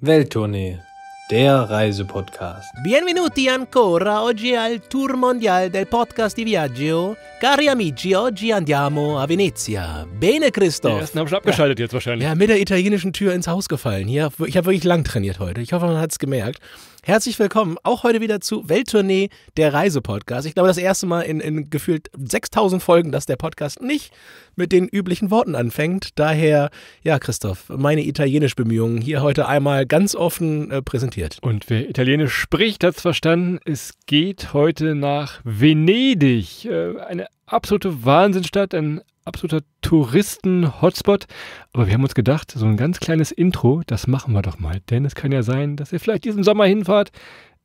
Welttournee, der Reisepodcast. Bienvenuti ancora oggi al Tour Mondial del Podcast di Viaggio. Cari amici, oggi andiamo a Venezia. Bene, Christoph. Die ersten haben schon abgeschaltet ja. jetzt wahrscheinlich. Ja, mit der italienischen Tür ins Haus gefallen. Hier, ich habe wirklich lang trainiert heute. Ich hoffe, man hat es gemerkt. Herzlich willkommen auch heute wieder zu Welttournee, der Reisepodcast. Ich glaube, das erste Mal in, in, gefühlt 6000 Folgen, dass der Podcast nicht mit den üblichen Worten anfängt. Daher, ja, Christoph, meine Italienisch-Bemühungen hier heute einmal ganz offen äh, präsentiert. Und wer Italienisch spricht, hat es verstanden. Es geht heute nach Venedig. Äh, eine absolute Wahnsinnstadt, ein absoluter Touristen-Hotspot. Aber wir haben uns gedacht, so ein ganz kleines Intro, das machen wir doch mal. Denn es kann ja sein, dass ihr vielleicht diesen Sommer hinfahrt.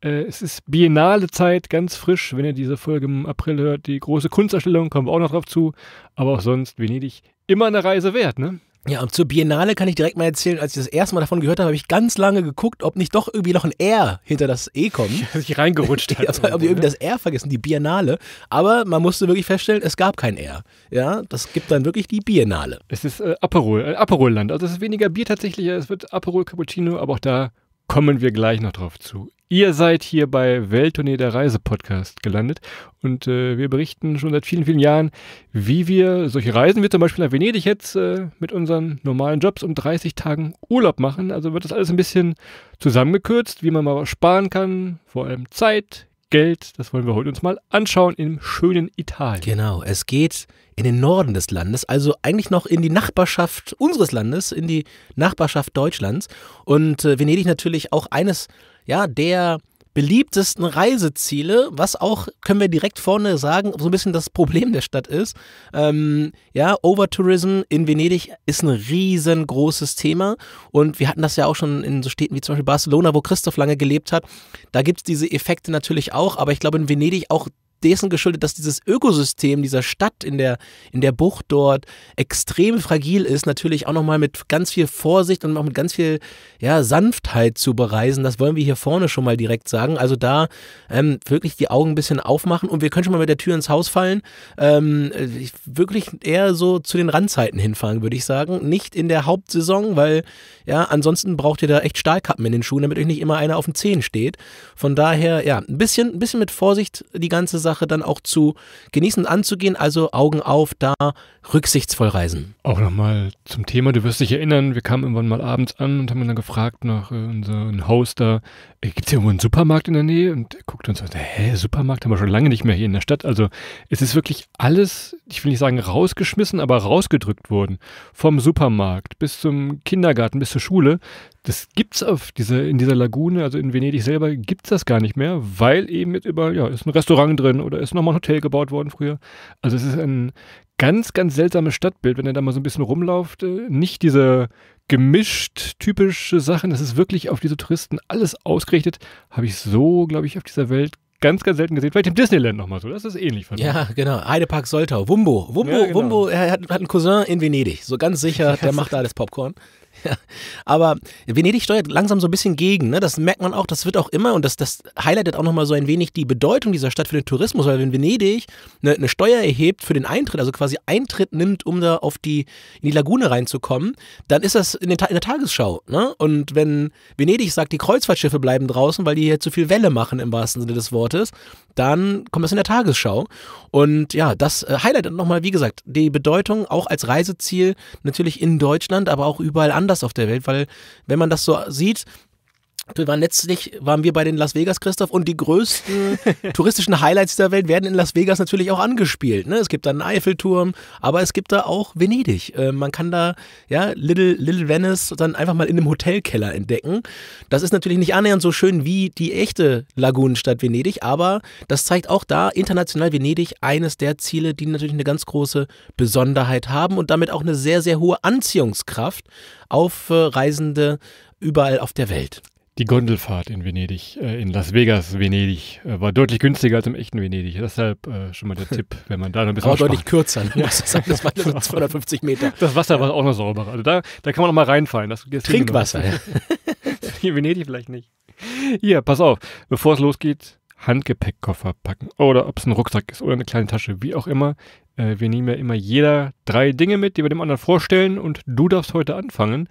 Äh, es ist biennale Zeit, ganz frisch. Wenn ihr diese Folge im April hört, die große Kunstausstellung, kommen wir auch noch drauf zu. Aber auch sonst, Venedig, immer eine Reise wert, ne? Ja, und zur Biennale kann ich direkt mal erzählen, als ich das erste Mal davon gehört habe, habe ich ganz lange geguckt, ob nicht doch irgendwie noch ein R hinter das E kommt. Sich reingerutscht hat. also, ob die irgendwie ne? das R vergessen, die Biennale. Aber man musste wirklich feststellen, es gab kein R. Ja, das gibt dann wirklich die Biennale. Es ist äh, Aperol, ein äh, Aperolland. Also es ist weniger Bier tatsächlich, es wird Aperol Cappuccino, aber auch da kommen wir gleich noch drauf zu. Ihr seid hier bei Welttournee der Reise Podcast gelandet und äh, wir berichten schon seit vielen, vielen Jahren, wie wir solche Reisen, wie zum Beispiel nach Venedig jetzt, äh, mit unseren normalen Jobs um 30 Tagen Urlaub machen. Also wird das alles ein bisschen zusammengekürzt, wie man mal was sparen kann, vor allem Zeit, Geld. Das wollen wir heute uns mal anschauen im schönen Italien. Genau, es geht in den Norden des Landes, also eigentlich noch in die Nachbarschaft unseres Landes, in die Nachbarschaft Deutschlands. Und äh, Venedig natürlich auch eines ja, der beliebtesten Reiseziele, was auch, können wir direkt vorne sagen, so ein bisschen das Problem der Stadt ist. Ähm, ja, Overtourism in Venedig ist ein riesengroßes Thema und wir hatten das ja auch schon in so Städten wie zum Beispiel Barcelona, wo Christoph lange gelebt hat. Da gibt es diese Effekte natürlich auch, aber ich glaube in Venedig auch dessen geschuldet, dass dieses Ökosystem dieser Stadt in der, in der Bucht dort extrem fragil ist, natürlich auch nochmal mit ganz viel Vorsicht und auch mit ganz viel ja, Sanftheit zu bereisen. Das wollen wir hier vorne schon mal direkt sagen. Also da ähm, wirklich die Augen ein bisschen aufmachen und wir können schon mal mit der Tür ins Haus fallen. Ähm, wirklich eher so zu den Randzeiten hinfahren, würde ich sagen. Nicht in der Hauptsaison, weil ja, ansonsten braucht ihr da echt Stahlkappen in den Schuhen, damit euch nicht immer einer auf den Zehen steht. Von daher, ja, ein bisschen, ein bisschen mit Vorsicht die ganze Sache Sache dann auch zu genießen, anzugehen. Also Augen auf, da rücksichtsvoll reisen. Auch nochmal zum Thema, du wirst dich erinnern, wir kamen irgendwann mal abends an und haben dann gefragt nach äh, unserem Hoster, da, gibt es hier irgendwo einen Supermarkt in der Nähe? Und er guckte uns und sagte, hä, Supermarkt haben wir schon lange nicht mehr hier in der Stadt. Also es ist wirklich alles, ich will nicht sagen rausgeschmissen, aber rausgedrückt worden. Vom Supermarkt bis zum Kindergarten, bis zur Schule. Das gibt es diese, in dieser Lagune, also in Venedig selber, gibt es das gar nicht mehr, weil eben mit über, ja, ist ein Restaurant drin oder ist nochmal ein Hotel gebaut worden früher. Also es ist ein ganz, ganz seltsames Stadtbild, wenn er da mal so ein bisschen rumlauft. Äh, nicht diese gemischt typische Sachen, das ist wirklich auf diese Touristen alles ausgerichtet. Habe ich so, glaube ich, auf dieser Welt ganz, ganz selten gesehen. Vielleicht im Disneyland nochmal so, das ist ähnlich. Von ja, genau. Heidepark Soltau, Wumbo. Wumbo, ja, genau. Wumbo er hat, hat einen Cousin in Venedig, so ganz sicher, der macht da alles Popcorn. aber Venedig steuert langsam so ein bisschen gegen. Ne? Das merkt man auch, das wird auch immer und das, das highlightet auch nochmal so ein wenig die Bedeutung dieser Stadt für den Tourismus, weil wenn Venedig eine, eine, Steuer erhebt für den Eintritt, also quasi Eintritt nimmt, um da auf die, in die Lagune reinzukommen, dann ist das in, den, in der Tagesschau. Ne? Und wenn Venedig sagt, die Kreuzfahrtschiffe bleiben draußen, weil die hier zu viel Welle machen im wahrsten Sinne des Wortes, dann kommt das in der Tagesschau. Und ja, das äh, highlightet nochmal, wie gesagt, die Bedeutung auch als Reiseziel natürlich in Deutschland, aber auch überall anders anders auf der Welt, weil wenn man das so sieht, wir waren letztlich waren wir bei den Las Vegas, Christoph, und die größten touristischen Highlights der Welt werden in Las Vegas natürlich auch angespielt. Ne? Es gibt da einen Eiffelturm, aber es gibt da auch Venedig. Äh, man kann da ja Little, Little Venice dann einfach mal in einem Hotelkeller entdecken. Das ist natürlich nicht annähernd so schön wie die echte Lagunenstadt Venedig, aber das zeigt auch da international Venedig eines der Ziele, die natürlich eine ganz große Besonderheit haben und damit auch eine sehr, sehr hohe Anziehungskraft auf äh, Reisende überall auf der Welt. Die Gondelfahrt in Venedig, äh, in Las Vegas, Venedig, äh, war deutlich günstiger als im echten Venedig. Deshalb äh, schon mal der Tipp, wenn man da noch ein bisschen. Aber spart. deutlich kürzer. Ne? Ja. Sagen, das waren 250 Meter. Das Wasser war auch noch sauberer. Also da, da kann man noch mal reinfallen. Das, das Trinkwasser. Ja. in Venedig vielleicht nicht. Hier, pass auf, bevor es losgeht, Handgepäckkoffer packen. Oder ob es ein Rucksack ist oder eine kleine Tasche, wie auch immer. Äh, wir nehmen ja immer jeder drei Dinge mit, die wir dem anderen vorstellen. Und du darfst heute anfangen.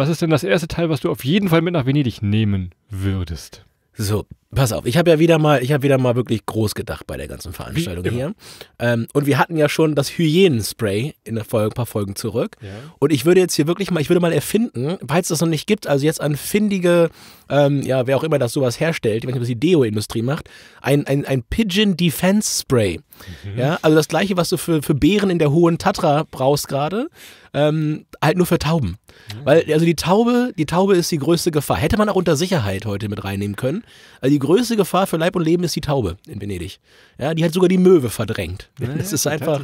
Was ist denn das erste Teil, was du auf jeden Fall mit nach Venedig nehmen würdest? So, Pass auf, ich habe ja wieder mal, ich habe wieder mal wirklich groß gedacht bei der ganzen Veranstaltung hier. Ähm, und wir hatten ja schon das Hyänenspray in der Folge, ein paar Folgen zurück. Ja. Und ich würde jetzt hier wirklich mal, ich würde mal erfinden, falls das noch nicht gibt, also jetzt an findige, ähm, ja, wer auch immer das sowas herstellt, ich weiß nicht, was die Deo-Industrie macht, ein, ein, ein Pigeon Defense Spray. Mhm. Ja, also das gleiche, was du für, für Bären in der hohen Tatra brauchst gerade, ähm, halt nur für Tauben. Mhm. Weil, also die Taube, die Taube ist die größte Gefahr. Hätte man auch unter Sicherheit heute mit reinnehmen können. Also die größte Gefahr für Leib und Leben ist die Taube in Venedig. Ja, die hat sogar die Möwe verdrängt. Naja, das ist einfach.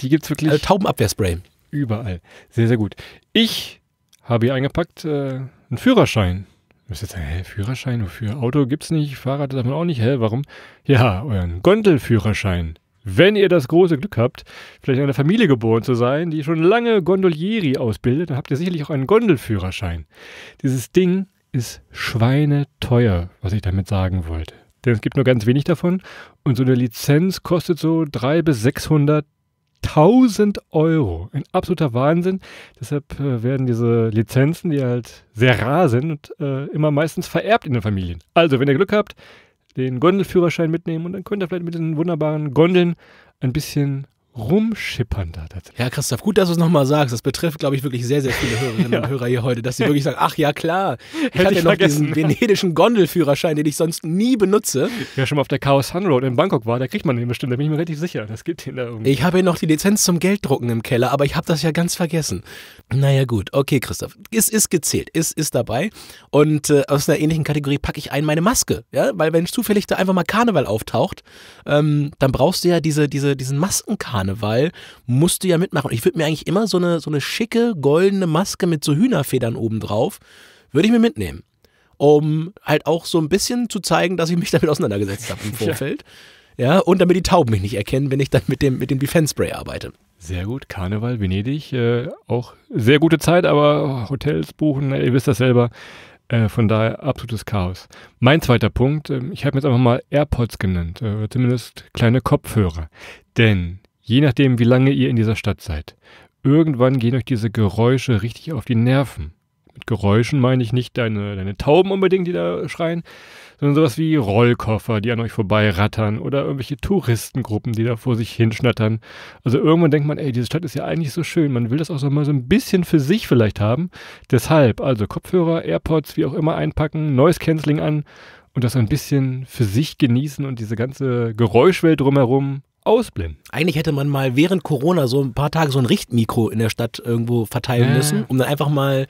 Die gibt es wirklich. Also Taubenabwehrspray. Überall. Sehr, sehr gut. Ich habe hier eingepackt äh, einen Führerschein. Du jetzt sagen, hä, Führerschein, wofür? Auto gibt es nicht, Fahrrad darf man auch nicht, hä, warum? Ja, euren Gondelführerschein. Wenn ihr das große Glück habt, vielleicht in einer Familie geboren zu sein, die schon lange Gondolieri ausbildet, dann habt ihr sicherlich auch einen Gondelführerschein. Dieses Ding ist schweineteuer, was ich damit sagen wollte. Denn es gibt nur ganz wenig davon und so eine Lizenz kostet so 300 bis 600 1000 Euro. Ein absoluter Wahnsinn. Deshalb äh, werden diese Lizenzen, die halt sehr rar sind, und, äh, immer meistens vererbt in den Familien. Also, wenn ihr Glück habt, den Gondelführerschein mitnehmen und dann könnt ihr vielleicht mit diesen wunderbaren Gondeln ein bisschen rumschippern da tatsächlich. Ja, Christoph, gut, dass du es nochmal sagst. Das betrifft, glaube ich, wirklich sehr, sehr viele Hörerinnen ja. und Hörer hier heute, dass sie wirklich sagen, ach ja, klar, ich Hätte hatte ich noch vergessen. diesen venedischen Gondelführerschein, den ich sonst nie benutze. Ja, schon mal auf der Chaos Sun Road in Bangkok war, da kriegt man den bestimmt, da bin ich mir richtig sicher. Das gibt den da irgendwie. Ich habe ja noch die Lizenz zum Gelddrucken im Keller, aber ich habe das ja ganz vergessen. Naja, gut, okay, Christoph, es ist gezählt, es ist dabei und äh, aus einer ähnlichen Kategorie packe ich ein meine Maske, ja, weil wenn zufällig da einfach mal Karneval auftaucht, ähm, dann brauchst du ja diese, diese, diesen Maskenkarneval Karneval musste ja mitmachen. Ich würde mir eigentlich immer so eine, so eine schicke, goldene Maske mit so Hühnerfedern obendrauf, würde ich mir mitnehmen. Um halt auch so ein bisschen zu zeigen, dass ich mich damit auseinandergesetzt habe im Vorfeld. Ja. ja. und damit die Tauben mich nicht erkennen, wenn ich dann mit dem, mit dem Defense Spray arbeite. Sehr gut, Karneval, Venedig, äh, auch sehr gute Zeit, aber Hotels buchen, ihr wisst das selber äh, von daher absolutes Chaos. Mein zweiter Punkt, ähm, ich habe jetzt einfach mal AirPods genannt, oder äh, zumindest kleine Kopfhörer. Denn Je nachdem, wie lange ihr in dieser Stadt seid. Irgendwann gehen euch diese Geräusche richtig auf die Nerven. Mit Geräuschen meine ich nicht deine, deine Tauben unbedingt, die da schreien, sondern sowas wie Rollkoffer, die an euch vorbeirattern oder irgendwelche Touristengruppen, die da vor sich hinschnattern. Also irgendwann denkt man, ey, diese Stadt ist ja eigentlich so schön, man will das auch so mal so ein bisschen für sich vielleicht haben. Deshalb, also Kopfhörer, AirPods, wie auch immer einpacken, Noise Cancelling an und das ein bisschen für sich genießen und diese ganze Geräuschwelt drumherum ausblenden. Eigentlich hätte man mal während Corona so ein paar Tage so ein Richtmikro in der Stadt irgendwo verteilen äh. müssen, um dann einfach mal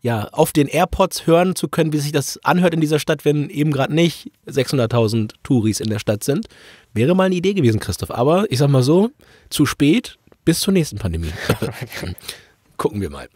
ja, auf den AirPods hören zu können, wie sich das anhört in dieser Stadt, wenn eben gerade nicht 600.000 Touris in der Stadt sind. Wäre mal eine Idee gewesen, Christoph. Aber ich sag mal so, zu spät bis zur nächsten Pandemie. Gucken wir mal.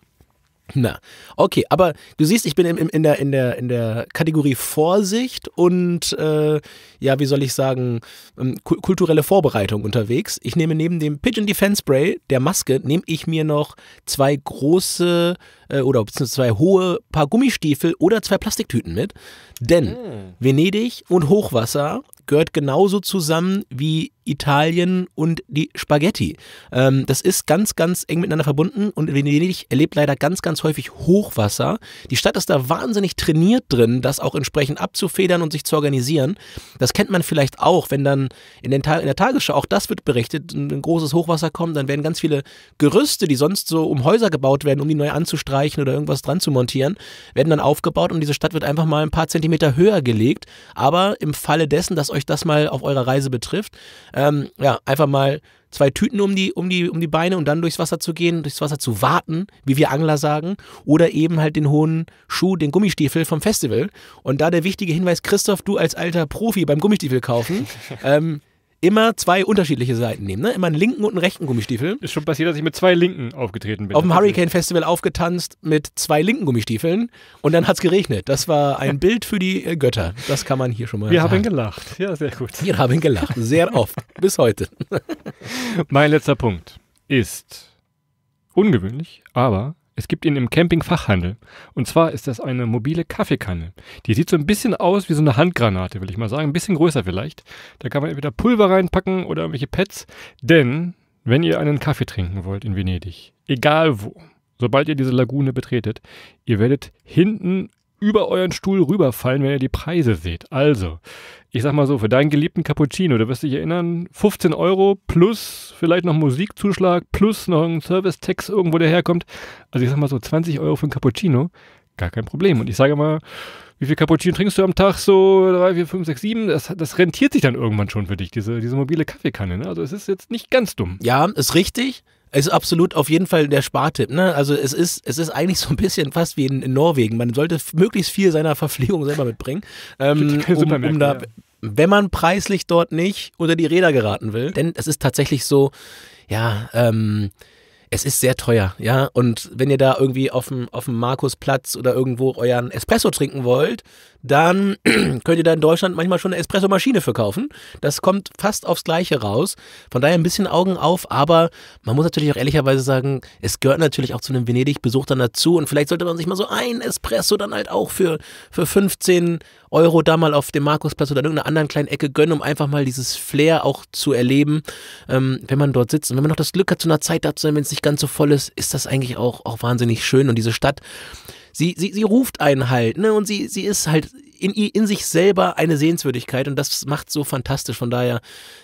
Na, okay, aber du siehst, ich bin in, in, der, in, der, in der Kategorie Vorsicht und, äh, ja, wie soll ich sagen, ähm, kulturelle Vorbereitung unterwegs. Ich nehme neben dem Pigeon Defense Spray, der Maske, nehme ich mir noch zwei große äh, oder zwei hohe Paar Gummistiefel oder zwei Plastiktüten mit. Denn mhm. Venedig und Hochwasser gehört genauso zusammen wie Italien und die Spaghetti. Ähm, das ist ganz, ganz eng miteinander verbunden und Venedig erlebt leider ganz, ganz häufig Hochwasser. Die Stadt ist da wahnsinnig trainiert drin, das auch entsprechend abzufedern und sich zu organisieren. Das kennt man vielleicht auch, wenn dann in, den, in der Tagesschau, auch das wird berichtet, ein großes Hochwasser kommt, dann werden ganz viele Gerüste, die sonst so um Häuser gebaut werden, um die neu anzustreichen oder irgendwas dran zu montieren, werden dann aufgebaut und diese Stadt wird einfach mal ein paar Zentimeter höher gelegt. Aber im Falle dessen, dass euch das mal auf eurer Reise betrifft, ähm, ja, einfach mal zwei Tüten um die, um, die, um die Beine und dann durchs Wasser zu gehen, durchs Wasser zu warten, wie wir Angler sagen, oder eben halt den hohen Schuh, den Gummistiefel vom Festival. Und da der wichtige Hinweis, Christoph, du als alter Profi beim Gummistiefel kaufen, ähm, immer zwei unterschiedliche Seiten nehmen. Ne? Immer einen linken und einen rechten Gummistiefel. Ist schon passiert, dass ich mit zwei linken aufgetreten bin. Auf dem Hurricane Festival aufgetanzt mit zwei linken Gummistiefeln und dann hat es geregnet. Das war ein Bild für die äh, Götter. Das kann man hier schon mal Wir sagen. haben gelacht. Ja, sehr gut. Wir haben gelacht. Sehr oft. Bis heute. mein letzter Punkt ist ungewöhnlich, aber es gibt ihn im Camping-Fachhandel. Und zwar ist das eine mobile Kaffeekanne. Die sieht so ein bisschen aus wie so eine Handgranate, will ich mal sagen. Ein bisschen größer vielleicht. Da kann man entweder Pulver reinpacken oder irgendwelche Pads. Denn, wenn ihr einen Kaffee trinken wollt in Venedig, egal wo, sobald ihr diese Lagune betretet, ihr werdet hinten über euren Stuhl rüberfallen, wenn ihr die Preise seht. Also, ich sag mal so, für deinen geliebten Cappuccino, du wirst dich erinnern, 15 Euro plus vielleicht noch Musikzuschlag, plus noch ein Service-Tax irgendwo, der herkommt. Also ich sag mal so, 20 Euro für ein Cappuccino, gar kein Problem. Und ich sage mal, wie viel Cappuccino trinkst du am Tag? So drei, vier, fünf, sechs, sieben. Das, das rentiert sich dann irgendwann schon für dich, diese, diese mobile Kaffeekanne. Ne? Also es ist jetzt nicht ganz dumm. Ja, ist richtig. Ist absolut auf jeden Fall der Spartipp. Ne? Also es ist, es ist eigentlich so ein bisschen fast wie in, in Norwegen. Man sollte möglichst viel seiner Verpflegung selber mitbringen, ähm, um, um da, wenn man preislich dort nicht unter die Räder geraten will. Denn es ist tatsächlich so, ja, ähm, es ist sehr teuer, ja. Und wenn ihr da irgendwie auf dem, auf dem Markusplatz oder irgendwo euren Espresso trinken wollt, dann könnt ihr da in Deutschland manchmal schon eine Espresso-Maschine verkaufen. Das kommt fast aufs Gleiche raus. Von daher ein bisschen Augen auf, aber man muss natürlich auch ehrlicherweise sagen, es gehört natürlich auch zu einem Venedig-Besuch dann dazu. Und vielleicht sollte man sich mal so ein Espresso dann halt auch für, für 15 Euro da mal auf dem Markusplatz oder in irgendeiner anderen kleinen Ecke gönnen, um einfach mal dieses Flair auch zu erleben, ähm, wenn man dort sitzt. Und wenn man noch das Glück hat, zu einer Zeit da zu sein, wenn es nicht ganz so voll ist, ist das eigentlich auch, auch wahnsinnig schön. Und diese Stadt, sie, sie, sie ruft einen halt, ne? Und sie, sie ist halt in, in sich selber eine Sehenswürdigkeit und das macht so fantastisch. Von daher,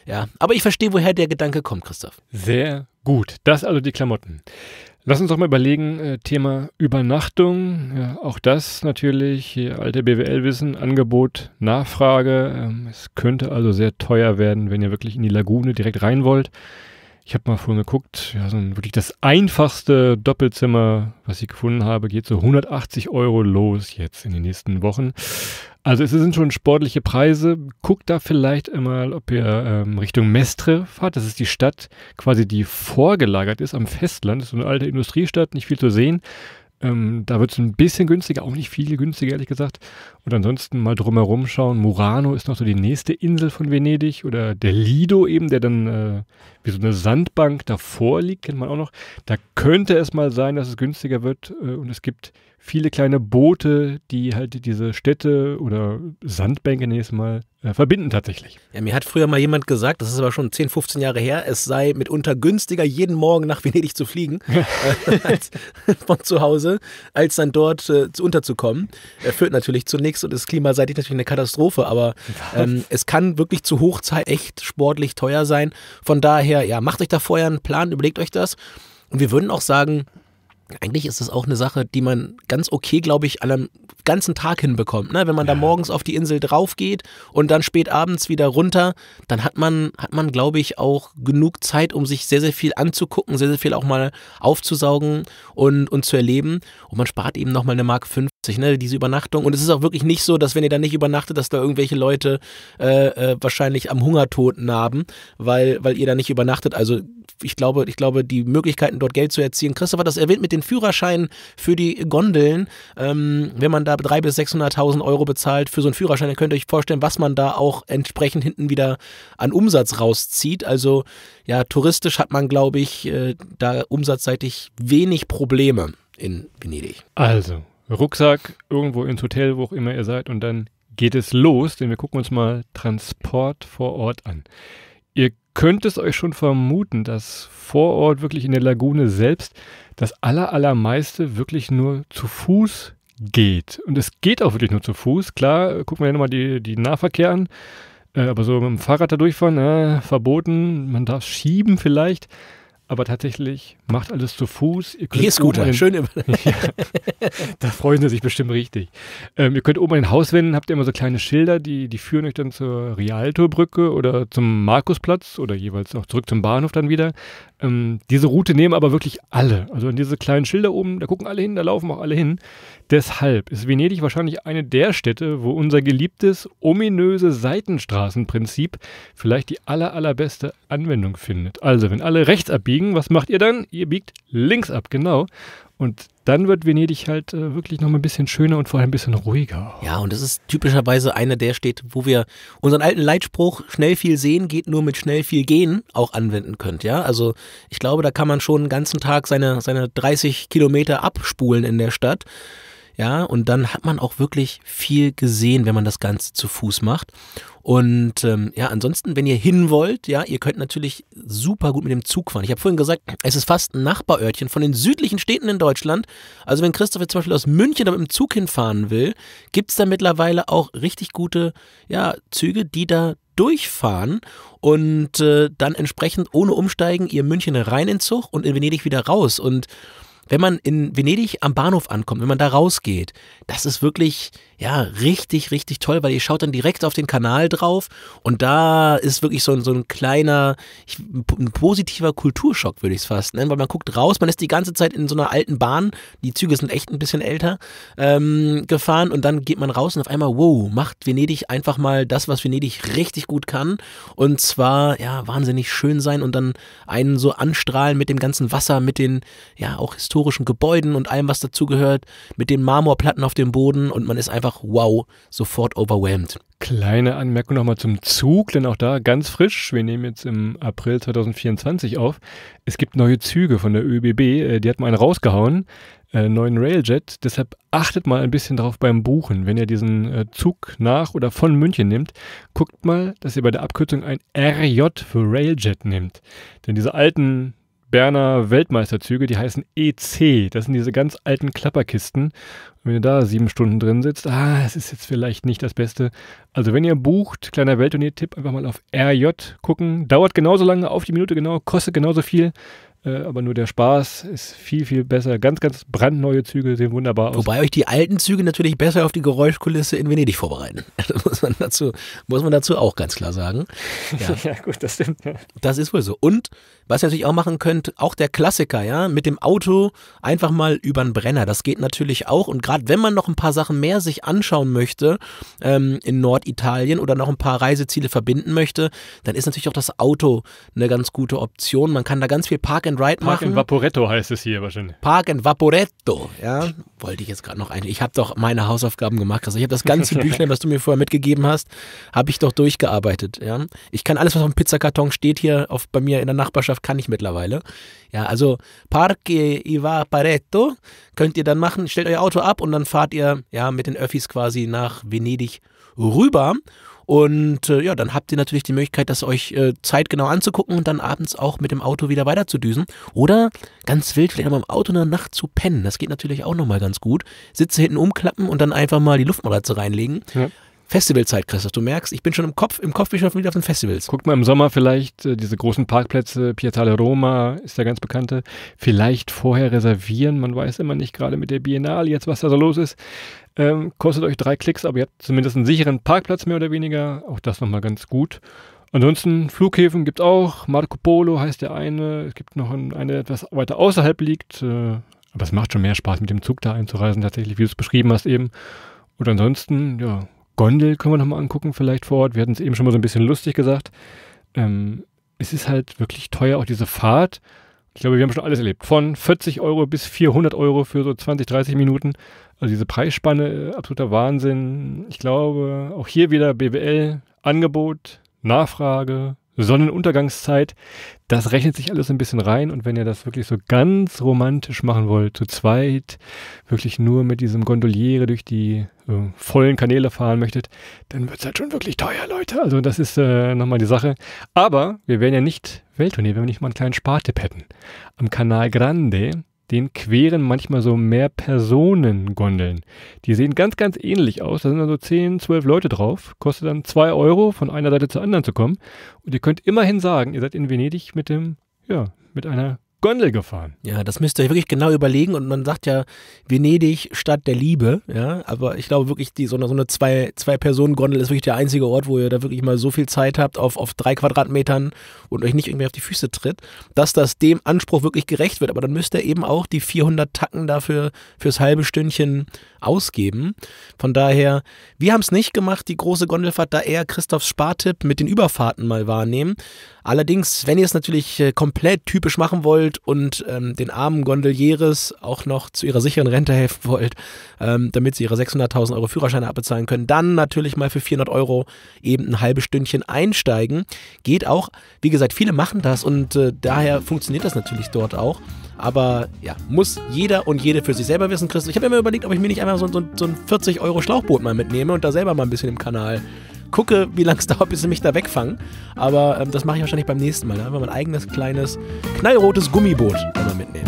ja. Aber ich verstehe, woher der Gedanke kommt, Christoph. Sehr gut. Das also die Klamotten. Lass uns doch mal überlegen, äh, Thema Übernachtung, ja, auch das natürlich, alte BWL-Wissen, Angebot, Nachfrage. Ähm, es könnte also sehr teuer werden, wenn ihr wirklich in die Lagune direkt rein wollt. Ich habe mal vorhin geguckt, ja, so ein, wirklich das einfachste Doppelzimmer, was ich gefunden habe, geht so 180 Euro los jetzt in den nächsten Wochen. Also es sind schon sportliche Preise. Guckt da vielleicht einmal, ob ihr ähm, Richtung Mestre fahrt. Das ist die Stadt, quasi die vorgelagert ist am Festland. Das ist so eine alte Industriestadt, nicht viel zu sehen. Ähm, da wird es ein bisschen günstiger, auch nicht viel günstiger, ehrlich gesagt. Und ansonsten mal drumherum schauen. Murano ist noch so die nächste Insel von Venedig oder der Lido eben, der dann äh, wie so eine Sandbank davor liegt, kennt man auch noch. Da könnte es mal sein, dass es günstiger wird äh, und es gibt viele kleine Boote, die halt diese Städte oder Sandbänke nächstes Mal äh, verbinden tatsächlich. Ja, mir hat früher mal jemand gesagt, das ist aber schon 10, 15 Jahre her, es sei mitunter günstiger, jeden Morgen nach Venedig zu fliegen äh, als, von zu Hause, als dann dort äh, unterzukommen. Er führt natürlich zu unterwegs und ist klimaseitig natürlich eine Katastrophe, aber ähm, es kann wirklich zu Hochzeit echt sportlich teuer sein. Von daher, ja, macht euch da vorher einen Plan, überlegt euch das. Und wir würden auch sagen, eigentlich ist das auch eine Sache, die man ganz okay, glaube ich, an einem ganzen Tag hinbekommt. Ne? Wenn man ja. da morgens auf die Insel drauf geht und dann spät abends wieder runter, dann hat man, hat man, glaube ich, auch genug Zeit, um sich sehr, sehr viel anzugucken, sehr, sehr viel auch mal aufzusaugen und, und zu erleben. Und man spart eben nochmal eine Mark 50, ne? diese Übernachtung. Und es ist auch wirklich nicht so, dass wenn ihr da nicht übernachtet, dass da irgendwelche Leute äh, äh, wahrscheinlich am Hungertod narben, weil, weil ihr da nicht übernachtet. Also ich glaube, ich glaube, die Möglichkeiten, dort Geld zu erzielen. Christopher das erwähnt mit den Führerscheinen für die Gondeln. Ähm, wenn man da 300.000 bis 600.000 Euro bezahlt für so einen Führerschein, dann könnt ihr euch vorstellen, was man da auch entsprechend hinten wieder an Umsatz rauszieht. Also ja, touristisch hat man, glaube ich, äh, da umsatzseitig wenig Probleme in Venedig. Also, Rucksack irgendwo ins Hotel, wo auch immer ihr seid, und dann geht es los, denn wir gucken uns mal Transport vor Ort an könnt es euch schon vermuten, dass vor Ort wirklich in der Lagune selbst das allermeiste wirklich nur zu Fuß geht. Und es geht auch wirklich nur zu Fuß. Klar, gucken wir ja nochmal die, die Nahverkehr an. Äh, aber so mit dem Fahrrad da durchfahren, äh, verboten. Man darf schieben vielleicht aber tatsächlich macht alles zu Fuß. Ihr könnt E-Scooter, schön immer. ja, da freuen sie sich bestimmt richtig. Ähm, ihr könnt oben an den Hauswänden, habt ihr immer so kleine Schilder, die, die führen euch dann zur Rialto-Brücke oder zum Markusplatz oder jeweils auch zurück zum Bahnhof dann wieder. Ähm, diese Route nehmen aber wirklich alle. Also in diese kleinen Schilder oben, da gucken alle hin, da laufen auch alle hin. Deshalb ist Venedig wahrscheinlich eine der Städte, wo unser geliebtes, ominöse Seitenstraßenprinzip vielleicht die aller, allerbeste Anwendung findet. Also, wenn alle rechts abbiegen, was macht ihr dann? Ihr biegt links ab, genau. Und dann wird Venedig halt äh, wirklich mal ein bisschen schöner und vor allem ein bisschen ruhiger. Ja, und das ist typischerweise einer der Städte, wo wir unseren alten Leitspruch, schnell viel sehen geht nur mit schnell viel gehen, auch anwenden könnt. Ja, also ich glaube, da kann man schon einen ganzen Tag seine, seine 30 Kilometer abspulen in der Stadt. Ja, und dann hat man auch wirklich viel gesehen, wenn man das Ganze zu Fuß macht. Und ähm, ja, ansonsten, wenn ihr hin wollt, ja, ihr könnt natürlich super gut mit dem Zug fahren. Ich habe vorhin gesagt, es ist fast ein Nachbarörtchen von den südlichen Städten in Deutschland. Also wenn Christoph jetzt zum Beispiel aus München mit dem Zug hinfahren will, gibt es da mittlerweile auch richtig gute ja, Züge, die da durchfahren und äh, dann entsprechend ohne Umsteigen ihr München rein in Zug und in Venedig wieder raus. Und wenn man in Venedig am Bahnhof ankommt, wenn man da rausgeht, das ist wirklich, ja, richtig, richtig toll, weil ihr schaut dann direkt auf den Kanal drauf und da ist wirklich so ein, so ein kleiner, ich, ein positiver Kulturschock, würde ich es fast nennen, weil man guckt raus, man ist die ganze Zeit in so einer alten Bahn, die Züge sind echt ein bisschen älter, ähm, gefahren und dann geht man raus und auf einmal, wow, macht Venedig einfach mal das, was Venedig richtig gut kann und zwar, ja, wahnsinnig schön sein und dann einen so anstrahlen mit dem ganzen Wasser, mit den, ja, auch historischen Gebäuden und allem, was dazugehört, mit den Marmorplatten auf dem Boden und man ist einfach einfach wow, sofort overwhelmed. Kleine Anmerkung nochmal zum Zug, denn auch da ganz frisch. Wir nehmen jetzt im April 2024 auf. Es gibt neue Züge von der ÖBB. Äh, die hat mal einen rausgehauen, einen äh, neuen Railjet. Deshalb achtet mal ein bisschen drauf beim Buchen. Wenn ihr diesen äh, Zug nach oder von München nehmt, guckt mal, dass ihr bei der Abkürzung ein RJ für Railjet nehmt. Denn diese alten Berner Weltmeisterzüge, die heißen EC. Das sind diese ganz alten Klapperkisten. Und wenn ihr da sieben Stunden drin sitzt, ah, es ist jetzt vielleicht nicht das Beste. Also wenn ihr bucht, kleiner Weltturnier-Tipp, einfach mal auf RJ gucken. Dauert genauso lange, auf die Minute genau, kostet genauso viel. Äh, aber nur der Spaß ist viel, viel besser. Ganz, ganz brandneue Züge sehen wunderbar aus. Wobei euch die alten Züge natürlich besser auf die Geräuschkulisse in Venedig vorbereiten. Das muss man dazu, muss man dazu auch ganz klar sagen. Ja, ja gut, das stimmt. Ja. Das ist wohl so. Und was ihr natürlich auch machen könnt, auch der Klassiker, ja, mit dem Auto einfach mal über den Brenner. Das geht natürlich auch. Und gerade wenn man noch ein paar Sachen mehr sich anschauen möchte ähm, in Norditalien oder noch ein paar Reiseziele verbinden möchte, dann ist natürlich auch das Auto eine ganz gute Option. Man kann da ganz viel Park and Ride machen. Park and Vaporetto heißt es hier wahrscheinlich. Park and Vaporetto, ja. Wollte ich jetzt gerade noch ein. Ich habe doch meine Hausaufgaben gemacht. Also ich habe das ganze Büchlein, was du mir vorher mitgegeben hast, habe ich doch durchgearbeitet, ja. Ich kann alles, was auf dem Pizzakarton steht hier auf, bei mir in der Nachbarschaft, kann ich mittlerweile. Ja, also Parque e Vaporetto könnt ihr dann machen. Stellt euer Auto ab und dann fahrt ihr ja mit den Öffis quasi nach Venedig rüber und äh, ja, dann habt ihr natürlich die Möglichkeit, das euch äh, zeitgenau anzugucken und dann abends auch mit dem Auto wieder weiterzudüsen. Oder ganz wild, vielleicht mal im Auto in der Nacht zu pennen. Das geht natürlich auch nochmal ganz gut. Sitze hinten umklappen und dann einfach mal die Luftmatratze reinlegen. Ja. Festivalzeit, Christoph. Du merkst, ich bin schon im Kopf, im Kopf bin ich schon wieder auf den Festivals. Guck mal im Sommer vielleicht äh, diese großen Parkplätze, Piazzale Roma ist der ganz bekannte. Vielleicht vorher reservieren. Man weiß immer nicht gerade mit der Biennale jetzt, was da so los ist. Ähm, kostet euch drei Klicks, aber ihr habt zumindest einen sicheren Parkplatz mehr oder weniger. Auch das nochmal ganz gut. Ansonsten Flughäfen gibt es auch. Marco Polo heißt der eine. Es gibt noch einen, eine, der etwas weiter außerhalb liegt. Äh, aber es macht schon mehr Spaß, mit dem Zug da einzureisen, tatsächlich, wie du es beschrieben hast eben. Und ansonsten, ja, Gondel können wir nochmal angucken, vielleicht vor Ort. Wir hatten es eben schon mal so ein bisschen lustig gesagt. Ähm, es ist halt wirklich teuer, auch diese Fahrt. Ich glaube, wir haben schon alles erlebt. Von 40 Euro bis 400 Euro für so 20, 30 Minuten. Also diese Preisspanne, äh, absoluter Wahnsinn. Ich glaube, auch hier wieder BWL, Angebot, Nachfrage, Sonnenuntergangszeit. Das rechnet sich alles ein bisschen rein und wenn ihr das wirklich so ganz romantisch machen wollt, zu zweit, wirklich nur mit diesem Gondoliere durch die äh, vollen Kanäle fahren möchtet, dann wird es halt schon wirklich teuer, Leute. Also das ist äh, nochmal die Sache. Aber wir werden ja nicht Welttournee, wenn wir nicht mal einen kleinen Spartipp hätten. Am Kanal Grande den queren manchmal so mehr Personengondeln. Die sehen ganz, ganz ähnlich aus. Da sind dann so 10, 12 Leute drauf. Kostet dann 2 Euro, von einer Seite zur anderen zu kommen. Und ihr könnt immerhin sagen, ihr seid in Venedig mit dem, ja, mit einer Gondel gefahren. Ja, das müsst ihr euch wirklich genau überlegen. Und man sagt ja, Venedig, statt der Liebe. Ja, aber ich glaube wirklich, die, so eine, so eine zwei, zwei Personen Gondel ist wirklich der einzige Ort, wo ihr da wirklich mal so viel Zeit habt auf, auf drei Quadratmetern und euch nicht irgendwie auf die Füße tritt, dass das dem Anspruch wirklich gerecht wird. Aber dann müsst ihr eben auch die 400 Tacken dafür fürs halbe Stündchen ausgeben. Von daher, wir haben es nicht gemacht, die große Gondelfahrt, da eher Christophs Spartipp mit den Überfahrten mal wahrnehmen. Allerdings, wenn ihr es natürlich äh, komplett typisch machen wollt und ähm, den armen Gondelieres auch noch zu ihrer sicheren Rente helfen wollt, ähm, damit sie ihre 600.000 Euro Führerscheine abbezahlen können, dann natürlich mal für 400 Euro eben ein halbes Stündchen einsteigen. Geht auch, wie gesagt, viele machen das und äh, daher funktioniert das natürlich dort auch. Aber ja, muss jeder und jede für sich selber wissen, Chris. Ich habe mir überlegt, ob ich mir nicht einmal so, so, so ein 40-Euro-Schlauchboot mal mitnehme und da selber mal ein bisschen im Kanal gucke, wie lange es dauert, bis sie mich da wegfangen. Aber ähm, das mache ich wahrscheinlich beim nächsten Mal. Da werden wir mein eigenes kleines, knallrotes Gummiboot einmal mitnehmen.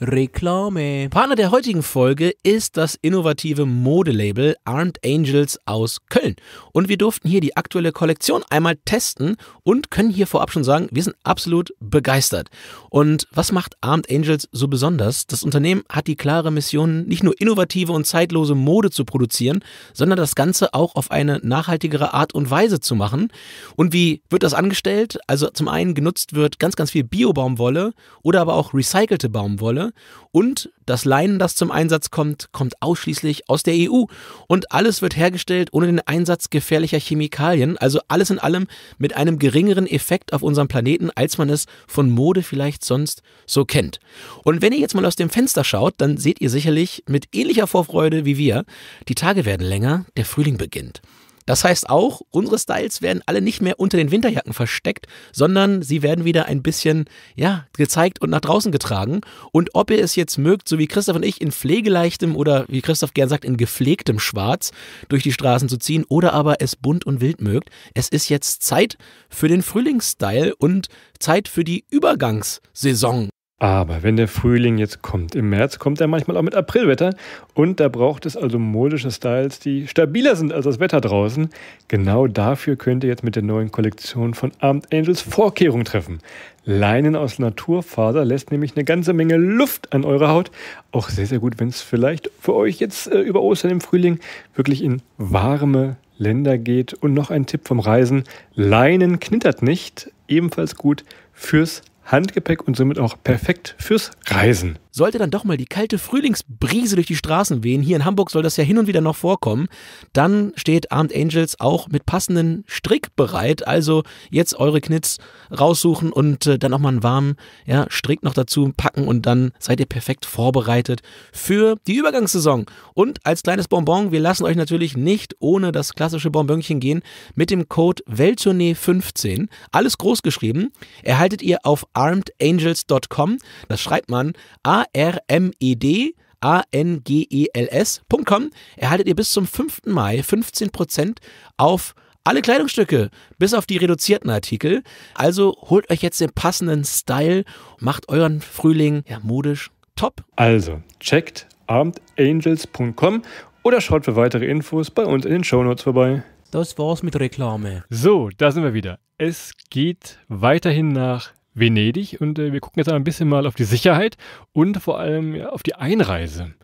Reklame. Partner der heutigen Folge ist das innovative Modelabel Armed Angels aus Köln. Und wir durften hier die aktuelle Kollektion einmal testen und können hier vorab schon sagen, wir sind absolut begeistert. Und was macht Armed Angels so besonders? Das Unternehmen hat die klare Mission, nicht nur innovative und zeitlose Mode zu produzieren, sondern das Ganze auch auf eine nachhaltigere Art und Weise zu machen. Und wie wird das angestellt? Also zum einen genutzt wird ganz, ganz viel Biobaumwolle oder aber auch recycelte Baumwolle und das Leinen, das zum Einsatz kommt, kommt ausschließlich aus der EU und alles wird hergestellt ohne den Einsatz gefährlicher Chemikalien, also alles in allem mit einem geringeren Effekt auf unserem Planeten, als man es von Mode vielleicht sonst so kennt. Und wenn ihr jetzt mal aus dem Fenster schaut, dann seht ihr sicherlich mit ähnlicher Vorfreude wie wir, die Tage werden länger, der Frühling beginnt. Das heißt auch, unsere Styles werden alle nicht mehr unter den Winterjacken versteckt, sondern sie werden wieder ein bisschen, ja, gezeigt und nach draußen getragen. Und ob ihr es jetzt mögt, so wie Christoph und ich, in pflegeleichtem oder wie Christoph gern sagt, in gepflegtem Schwarz durch die Straßen zu ziehen oder aber es bunt und wild mögt, es ist jetzt Zeit für den Frühlingsstyle und Zeit für die Übergangssaison. Aber wenn der Frühling jetzt kommt, im März kommt er manchmal auch mit Aprilwetter und da braucht es also modische Styles, die stabiler sind als das Wetter draußen. Genau dafür könnt ihr jetzt mit der neuen Kollektion von Armed Angels Vorkehrung treffen. Leinen aus Naturfaser lässt nämlich eine ganze Menge Luft an eurer Haut. Auch sehr, sehr gut, wenn es vielleicht für euch jetzt äh, über Ostern im Frühling wirklich in warme Länder geht. Und noch ein Tipp vom Reisen. Leinen knittert nicht. Ebenfalls gut fürs Handgepäck und somit auch perfekt fürs Reisen. Sollte dann doch mal die kalte Frühlingsbrise durch die Straßen wehen, hier in Hamburg soll das ja hin und wieder noch vorkommen, dann steht Armed Angels auch mit passenden Strick bereit. Also jetzt eure Knits raussuchen und äh, dann auch mal einen warmen ja, Strick noch dazu packen und dann seid ihr perfekt vorbereitet für die Übergangssaison. Und als kleines Bonbon, wir lassen euch natürlich nicht ohne das klassische Bonbönchen gehen mit dem Code WELTTOURNEE15. Alles groß geschrieben. Erhaltet ihr auf armedangels.com. Das schreibt man A A-R-M-E-D a n g e l scom erhaltet ihr bis zum 5. Mai 15% auf alle Kleidungsstücke, bis auf die reduzierten Artikel. Also holt euch jetzt den passenden Style, macht euren Frühling ja, modisch top. Also checkt armedangels.com oder schaut für weitere Infos bei uns in den Shownotes vorbei. Das war's mit Reklame. So, da sind wir wieder. Es geht weiterhin nach Venedig und äh, wir gucken jetzt ein bisschen mal auf die Sicherheit und vor allem ja, auf die Einreise.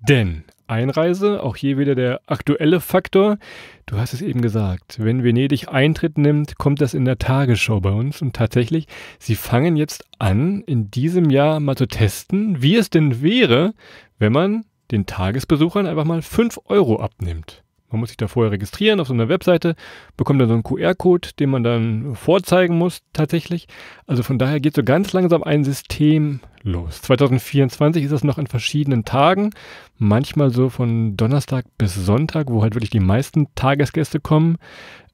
Denn Einreise, auch hier wieder der aktuelle Faktor. Du hast es eben gesagt, wenn Venedig Eintritt nimmt, kommt das in der Tagesschau bei uns. Und tatsächlich, sie fangen jetzt an, in diesem Jahr mal zu testen, wie es denn wäre, wenn man den Tagesbesuchern einfach mal 5 Euro abnimmt man muss sich da vorher registrieren auf so einer Webseite, bekommt dann so einen QR-Code, den man dann vorzeigen muss tatsächlich. Also von daher geht so ganz langsam ein System los. 2024 ist das noch an verschiedenen Tagen, manchmal so von Donnerstag bis Sonntag, wo halt wirklich die meisten Tagesgäste kommen.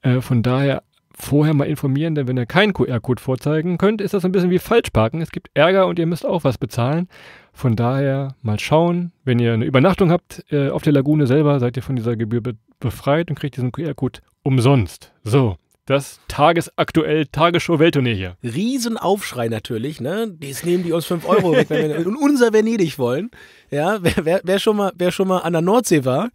Äh, von daher vorher mal informieren, denn wenn ihr keinen QR-Code vorzeigen könnt, ist das ein bisschen wie Falschparken. Es gibt Ärger und ihr müsst auch was bezahlen. Von daher mal schauen. Wenn ihr eine Übernachtung habt äh, auf der Lagune selber, seid ihr von dieser Gebühr be befreit und kriegt diesen QR-Code umsonst. So. Das tagesaktuell Tagesshow Welttournee hier. Riesenaufschrei natürlich, ne? Jetzt nehmen die uns 5 Euro weg, wenn wir unser Venedig wollen. Ja, wer, wer, wer, schon mal, wer schon mal an der Nordsee war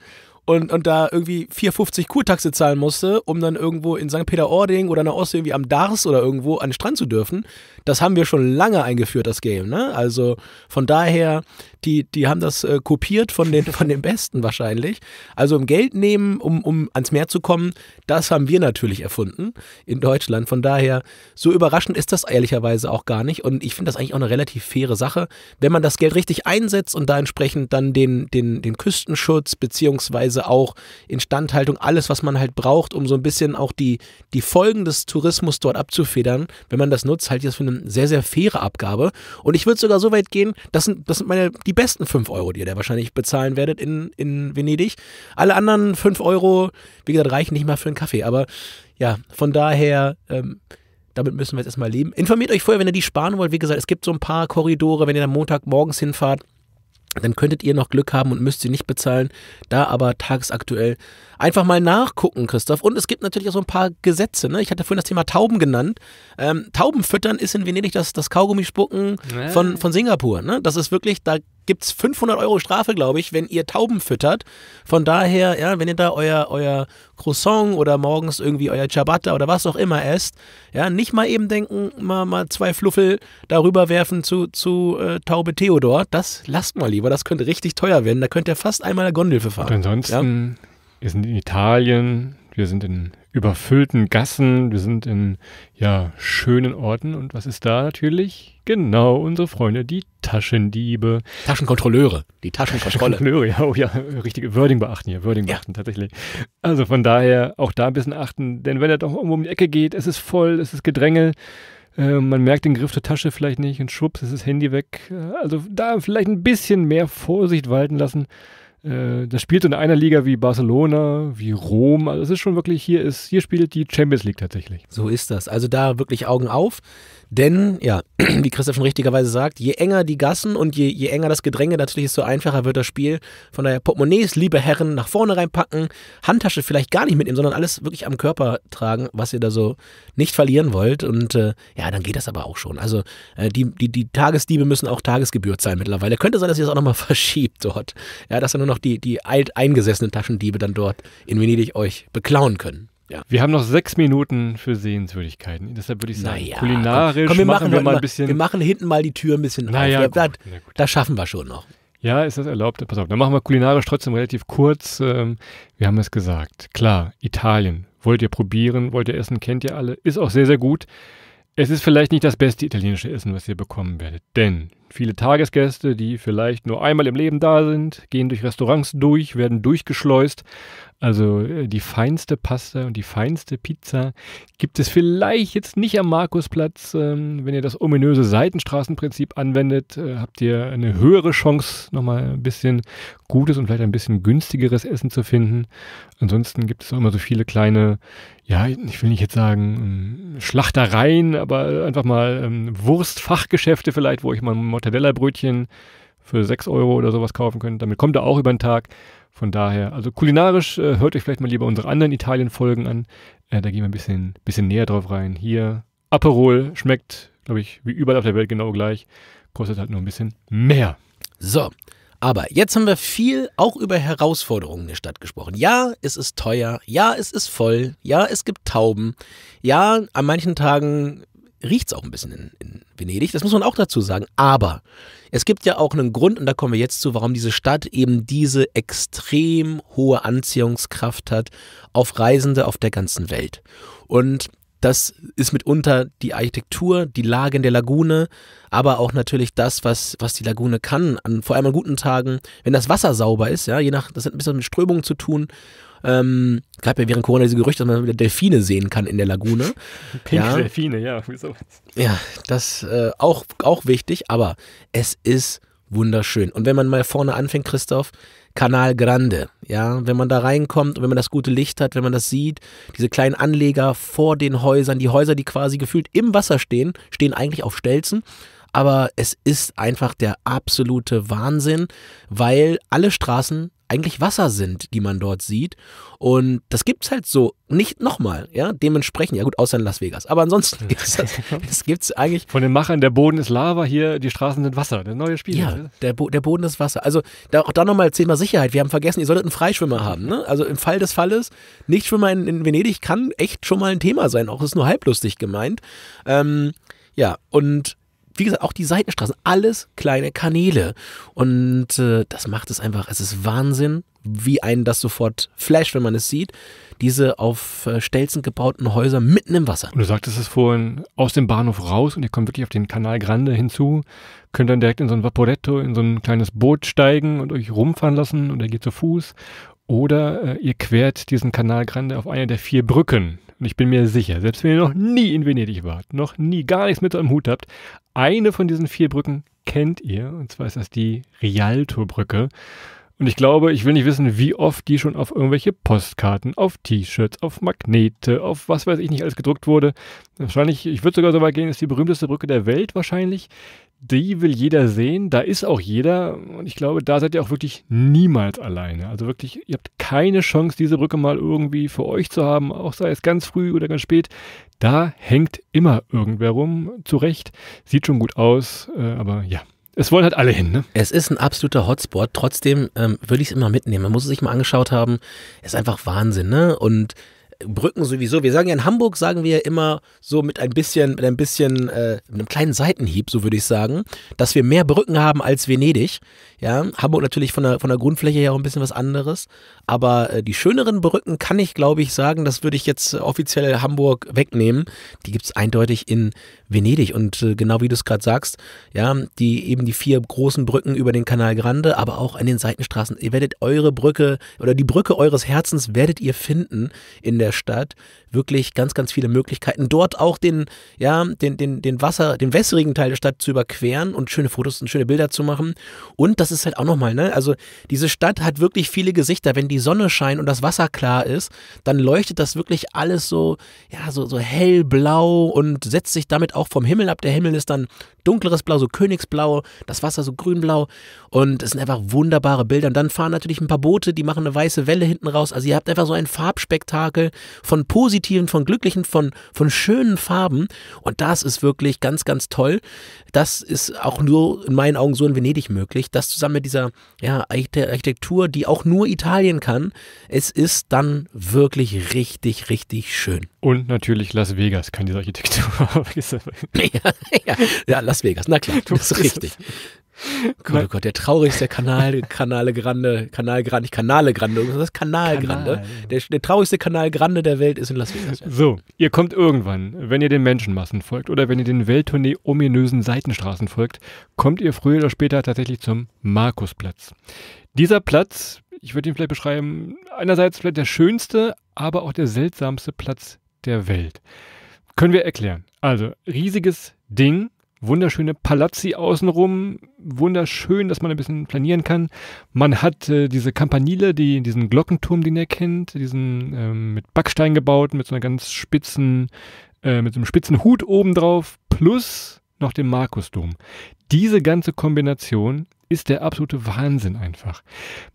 und, und da irgendwie 4,50 Kurtaxe zahlen musste, um dann irgendwo in St. Peter-Ording oder nach der Ostsee irgendwie am Dars oder irgendwo an den Strand zu dürfen. Das haben wir schon lange eingeführt, das Game. Ne? Also von daher, die, die haben das äh, kopiert von den, von den Besten wahrscheinlich. Also um Geld nehmen, um, um ans Meer zu kommen, das haben wir natürlich erfunden in Deutschland. Von daher, so überraschend ist das ehrlicherweise auch gar nicht. Und ich finde das eigentlich auch eine relativ faire Sache, wenn man das Geld richtig einsetzt und da entsprechend dann den, den, den Küstenschutz beziehungsweise Bauweise auch, Instandhaltung, alles, was man halt braucht, um so ein bisschen auch die, die Folgen des Tourismus dort abzufedern. Wenn man das nutzt, halte ich das für eine sehr, sehr faire Abgabe. Und ich würde sogar so weit gehen, das sind, das sind meine, die besten 5 Euro, die ihr da wahrscheinlich bezahlen werdet in, in Venedig. Alle anderen 5 Euro, wie gesagt, reichen nicht mal für einen Kaffee. Aber ja, von daher... Ähm, damit müssen wir jetzt erstmal leben. Informiert euch vorher, wenn ihr die sparen wollt. Wie gesagt, es gibt so ein paar Korridore, wenn ihr dann Montagmorgens hinfahrt, dann könntet ihr noch Glück haben und müsst sie nicht bezahlen. Da aber tagesaktuell einfach mal nachgucken, Christoph. Und es gibt natürlich auch so ein paar Gesetze. Ne? Ich hatte vorhin das Thema Tauben genannt. Ähm, Tauben füttern ist in Venedig das, das Kaugummispucken nee. von, von Singapur. Ne? Das ist wirklich, da gibt es 500 Euro Strafe, glaube ich, wenn ihr Tauben füttert. Von daher, ja, wenn ihr da euer, euer Croissant oder morgens irgendwie euer Ciabatta oder was auch immer esst, ja, nicht mal eben denken, mal, mal zwei Fluffel darüber werfen zu, zu äh, Taube Theodor. Das lasst mal lieber, das könnte richtig teuer werden. Da könnt ihr fast einmal eine Gondel für fahren. Und ansonsten, ja? wir sind in Italien, wir sind in überfüllten Gassen. Wir sind in ja schönen Orten und was ist da natürlich? Genau, unsere Freunde, die Taschendiebe. Taschenkontrolleure, die Taschenkontrolle. Taschenkontrolleure, ja, oh ja, richtige Wording beachten hier, Wording ja. beachten tatsächlich. Also von daher auch da ein bisschen achten, denn wenn er doch irgendwo um die Ecke geht, es ist voll, es ist Gedränge ähm, man merkt den Griff der Tasche vielleicht nicht und schwupps ist das Handy weg. Äh, also da vielleicht ein bisschen mehr Vorsicht walten lassen. Äh, das spielt in einer Liga wie Barcelona, wie Rom. Also es ist schon wirklich, hier ist, hier spielt die Champions League tatsächlich. So ist das. Also da wirklich Augen auf. Denn, ja, wie Christoph schon richtigerweise sagt, je enger die Gassen und je, je enger das Gedränge natürlich, desto einfacher wird das Spiel. Von daher Portemonnaies, liebe Herren, nach vorne reinpacken, Handtasche vielleicht gar nicht mitnehmen, sondern alles wirklich am Körper tragen, was ihr da so nicht verlieren wollt. Und äh, ja, dann geht das aber auch schon. Also äh, die, die, die Tagesdiebe müssen auch Tagesgebühr zahlen mittlerweile. Könnte sein, dass ihr das auch nochmal verschiebt dort. Ja, dass dann nur noch die, die alt Taschendiebe dann dort in Venedig euch beklauen können. Ja. Wir haben noch sechs Minuten für Sehenswürdigkeiten. Deshalb würde ich sagen, naja, kulinarisch komm, komm, wir machen, wir mal ein bisschen. Wir machen hinten mal die Tür ein bisschen naja, auf. gut, das, gut. das schaffen wir schon noch. Ja, ist das erlaubt? Pass auf, dann machen wir kulinarisch trotzdem relativ kurz. Ähm, wir haben es gesagt. Klar, Italien. Wollt ihr probieren, wollt ihr essen, kennt ihr alle. Ist auch sehr, sehr gut. Es ist vielleicht nicht das beste italienische Essen, was ihr bekommen werdet. Denn viele Tagesgäste, die vielleicht nur einmal im Leben da sind, gehen durch Restaurants durch, werden durchgeschleust. Also äh, die feinste Pasta und die feinste Pizza gibt es vielleicht jetzt nicht am Markusplatz. Ähm, wenn ihr das ominöse Seitenstraßenprinzip anwendet, äh, habt ihr eine höhere Chance, nochmal ein bisschen gutes und vielleicht ein bisschen günstigeres Essen zu finden. Ansonsten gibt es auch immer so viele kleine, ja, ich will nicht jetzt sagen ähm, Schlachtereien, aber einfach mal ähm, Wurstfachgeschäfte vielleicht, wo ich mal ein Mortadella-Brötchen für 6 Euro oder sowas kaufen können. Damit kommt er auch über den Tag. Von daher, also kulinarisch äh, hört euch vielleicht mal lieber unsere anderen Italien-Folgen an. Äh, da gehen wir ein bisschen, bisschen näher drauf rein. Hier, Aperol schmeckt, glaube ich, wie überall auf der Welt genau gleich. Kostet halt nur ein bisschen mehr. So, aber jetzt haben wir viel auch über Herausforderungen der Stadt gesprochen. Ja, es ist teuer. Ja, es ist voll. Ja, es gibt Tauben. Ja, an manchen Tagen riecht es auch ein bisschen in, in, Venedig. Das muss man auch dazu sagen. Aber es gibt ja auch einen Grund, und da kommen wir jetzt zu, warum diese Stadt eben diese extrem hohe Anziehungskraft hat auf Reisende auf der ganzen Welt. Und das ist mitunter die Architektur, die Lage in der Lagune, aber auch natürlich das, was, was die Lagune kann, an, vor allem an guten Tagen, wenn das Wasser sauber ist, ja, je nach, das hat ein bisschen mit Strömungen zu tun ähm, gab ja während Corona diese Gerüchte, dass man wieder Delfine sehen kann in der Lagune. Pink ja. Delfine, ja, wieso? Ja, das äh, auch, auch wichtig, aber es ist wunderschön. Und wenn man mal vorne anfängt, Christoph, Kanal Grande, ja, wenn man da reinkommt und wenn man das gute Licht hat, wenn man das sieht, diese kleinen Anleger vor den Häusern, die Häuser, die quasi gefühlt im Wasser stehen, stehen eigentlich auf Stelzen aber es ist einfach der absolute Wahnsinn, weil alle Straßen eigentlich Wasser sind, die man dort sieht. Und das gibt's halt so nicht nochmal, ja, dementsprechend, ja gut, außer in Las Vegas. Aber ansonsten gibt's das, das gibt's eigentlich. Von den Machern, der Boden ist Lava, hier, die Straßen sind Wasser, der neue Spiel. Ja, ne? der, Bo der Boden ist Wasser. Also da, auch da nochmal Thema Sicherheit. Wir haben vergessen, ihr solltet einen Freischwimmer haben. Ne? Also im Fall des Falles, Nichtschwimmer in, in Venedig kann echt schon mal ein Thema sein, auch ist nur halblustig gemeint. Ähm, ja, und wie gesagt, auch die Seitenstraßen, alles kleine Kanäle. Und äh, das macht es einfach, es ist Wahnsinn, wie einen das sofort flasht, wenn man es sieht. Diese auf äh, Stelzen gebauten Häuser mitten im Wasser. Und du sagtest es vorhin, aus dem Bahnhof raus und ihr kommt wirklich auf den Kanal Grande hinzu, könnt dann direkt in so ein Vaporetto, in so ein kleines Boot steigen und euch rumfahren lassen und ihr geht zu Fuß. Oder äh, ihr quert diesen Kanal Grande auf einer der vier Brücken, und ich bin mir sicher, selbst wenn ihr noch nie in Venedig wart, noch nie gar nichts mit am Hut habt, eine von diesen vier Brücken kennt ihr. Und zwar ist das die Rialto-Brücke. Und ich glaube, ich will nicht wissen, wie oft die schon auf irgendwelche Postkarten, auf T-Shirts, auf Magnete, auf was weiß ich nicht alles gedruckt wurde. Wahrscheinlich, ich würde sogar so weit gehen, ist die berühmteste Brücke der Welt wahrscheinlich die will jeder sehen, da ist auch jeder und ich glaube, da seid ihr auch wirklich niemals alleine. Also wirklich, ihr habt keine Chance, diese Brücke mal irgendwie für euch zu haben, auch sei es ganz früh oder ganz spät. Da hängt immer irgendwer rum, zurecht. Sieht schon gut aus, äh, aber ja. Es wollen halt alle hin, ne? Es ist ein absoluter Hotspot. Trotzdem ähm, würde ich es immer mitnehmen. Man muss es sich mal angeschaut haben. Es Ist einfach Wahnsinn, ne? Und Brücken sowieso. Wir sagen ja in Hamburg, sagen wir ja immer so mit ein bisschen, mit ein bisschen, äh, mit einem kleinen Seitenhieb, so würde ich sagen, dass wir mehr Brücken haben als Venedig. Ja, Hamburg natürlich von der, von der Grundfläche her auch ein bisschen was anderes. Aber äh, die schöneren Brücken kann ich, glaube ich, sagen, das würde ich jetzt offiziell Hamburg wegnehmen. Die gibt es eindeutig in Venedig. Und äh, genau wie du es gerade sagst, ja, die eben die vier großen Brücken über den Kanal Grande, aber auch an den Seitenstraßen. Ihr werdet eure Brücke oder die Brücke eures Herzens werdet ihr finden in der der Stadt wirklich ganz, ganz viele Möglichkeiten, dort auch den, ja, den, den, den Wasser, den wässrigen Teil der Stadt zu überqueren und schöne Fotos und schöne Bilder zu machen. Und das ist halt auch nochmal, ne? Also diese Stadt hat wirklich viele Gesichter. Wenn die Sonne scheint und das Wasser klar ist, dann leuchtet das wirklich alles so, ja, so, so hellblau und setzt sich damit auch vom Himmel ab. Der Himmel ist dann dunkleres Blau, so Königsblau, das Wasser so grünblau. Und es sind einfach wunderbare Bilder. Und dann fahren natürlich ein paar Boote, die machen eine weiße Welle hinten raus. Also ihr habt einfach so ein Farbspektakel von positiven positiven, von glücklichen, von, von schönen Farben. Und das ist wirklich ganz, ganz toll. Das ist auch nur in meinen Augen so in Venedig möglich. Das zusammen mit dieser ja, Architektur, die auch nur Italien kann. Es ist dann wirklich richtig, richtig schön. Und natürlich Las Vegas kann diese Architektur. ja, ja, ja, Las Vegas, na klar, das ist richtig. Gott, oh Gott, der traurigste Kanal, Kanale Grande, Kanal Grande, nicht Kanale Grande, das ist Kanal, Grande. Der, der, traurigste Kanal Grande der Welt ist in Las das wird das. So, ihr kommt irgendwann, wenn ihr den Menschenmassen folgt oder wenn ihr den Welttournee ominösen Seitenstraßen folgt, kommt ihr früher oder später tatsächlich zum Markusplatz. Dieser Platz, ich würde ihn vielleicht beschreiben, einerseits vielleicht der schönste, aber auch der seltsamste Platz der Welt. Können wir erklären. Also, riesiges Ding, wunderschöne Palazzi außenrum, wunderschön, dass man ein bisschen planieren kann. Man hat äh, diese Campanile, die, diesen Glockenturm, den ihr kennt, diesen ähm, mit Backstein gebauten, mit so einer ganz spitzen, äh, mit so einem spitzen Hut oben drauf, plus noch den Markusdom. Diese ganze Kombination ist der absolute Wahnsinn einfach.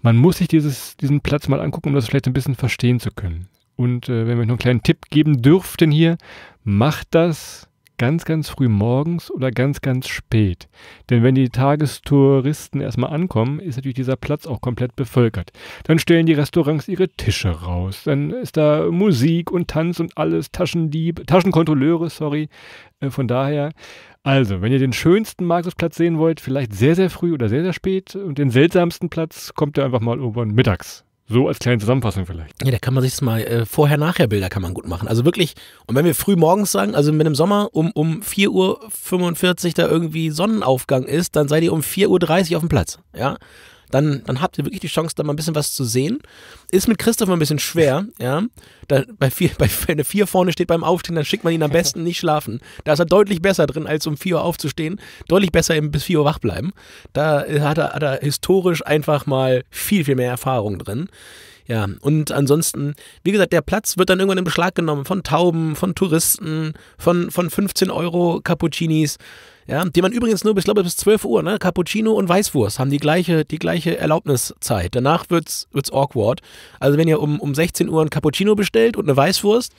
Man muss sich dieses, diesen Platz mal angucken, um das vielleicht ein bisschen verstehen zu können. Und äh, wenn wir noch einen kleinen Tipp geben dürften hier, macht das ganz, ganz früh morgens oder ganz, ganz spät. Denn wenn die Tagestouristen erstmal ankommen, ist natürlich dieser Platz auch komplett bevölkert. Dann stellen die Restaurants ihre Tische raus. Dann ist da Musik und Tanz und alles, Taschendieb, Taschenkontrolleure, sorry. Äh, von daher, also, wenn ihr den schönsten Markusplatz sehen wollt, vielleicht sehr, sehr früh oder sehr, sehr spät und den seltsamsten Platz, kommt ihr einfach mal irgendwann mittags. So als kleine Zusammenfassung vielleicht. Ja, da kann man sich das mal äh, Vorher-Nachher-Bilder kann man gut machen. Also wirklich, und wenn wir früh morgens sagen, also wenn im Sommer um, um 4.45 Uhr da irgendwie Sonnenaufgang ist, dann seid ihr um 4.30 Uhr auf dem Platz. Ja, dann, dann habt ihr wirklich die Chance, da mal ein bisschen was zu sehen. Ist mit Christoph ein bisschen schwer, ja. Da, bei vier, bei, wenn eine vier vorne steht beim Aufstehen, dann schickt man ihn am besten nicht schlafen. Da ist er deutlich besser drin, als um 4 Uhr aufzustehen. Deutlich besser eben bis 4 Uhr wach bleiben. Da äh, hat er, hat er historisch einfach mal viel, viel mehr Erfahrung drin. Ja, und ansonsten, wie gesagt, der Platz wird dann irgendwann in Beschlag genommen von Tauben, von Touristen, von, von 15 Euro Cappuccinis ja, die man übrigens nur bis, glaube ich, bis 12 Uhr, ne, Cappuccino und Weißwurst haben die gleiche, die gleiche Erlaubniszeit. Danach wird's, wird's awkward. Also wenn ihr um, um 16 Uhr ein Cappuccino bestellt und eine Weißwurst,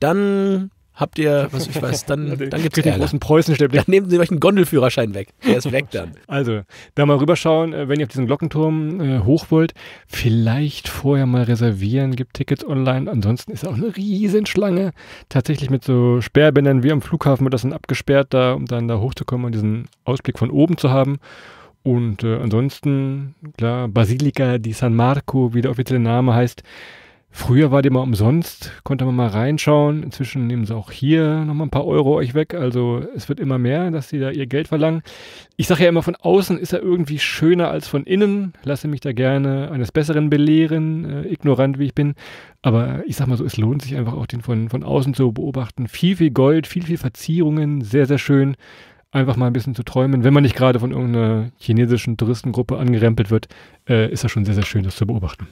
dann habt ihr, was ich weiß, dann, dann gibt es den großen Preußenstempel. Dann nehmen Sie euch einen Gondelführerschein weg. Der ist weg dann. Also, da mal rüberschauen, äh, wenn ihr auf diesen Glockenturm äh, hoch wollt. Vielleicht vorher mal reservieren, gibt Tickets online. Ansonsten ist auch eine Riesenschlange. Tatsächlich mit so Sperrbändern wie am Flughafen wird das dann abgesperrt, da, um dann da hochzukommen und diesen Ausblick von oben zu haben. Und äh, ansonsten, klar, Basilica di San Marco, wie der offizielle Name heißt, Früher war die mal umsonst, konnte man mal reinschauen. Inzwischen nehmen sie auch hier nochmal ein paar Euro euch weg. Also es wird immer mehr, dass sie da ihr Geld verlangen. Ich sage ja immer, von außen ist er irgendwie schöner als von innen. Lasse mich da gerne eines Besseren belehren, äh, ignorant wie ich bin. Aber ich sage mal so, es lohnt sich einfach auch, den von, von außen zu beobachten. Viel, viel Gold, viel, viel Verzierungen, sehr, sehr schön. Einfach mal ein bisschen zu träumen. Wenn man nicht gerade von irgendeiner chinesischen Touristengruppe angerempelt wird, äh, ist das schon sehr, sehr schön, das zu beobachten.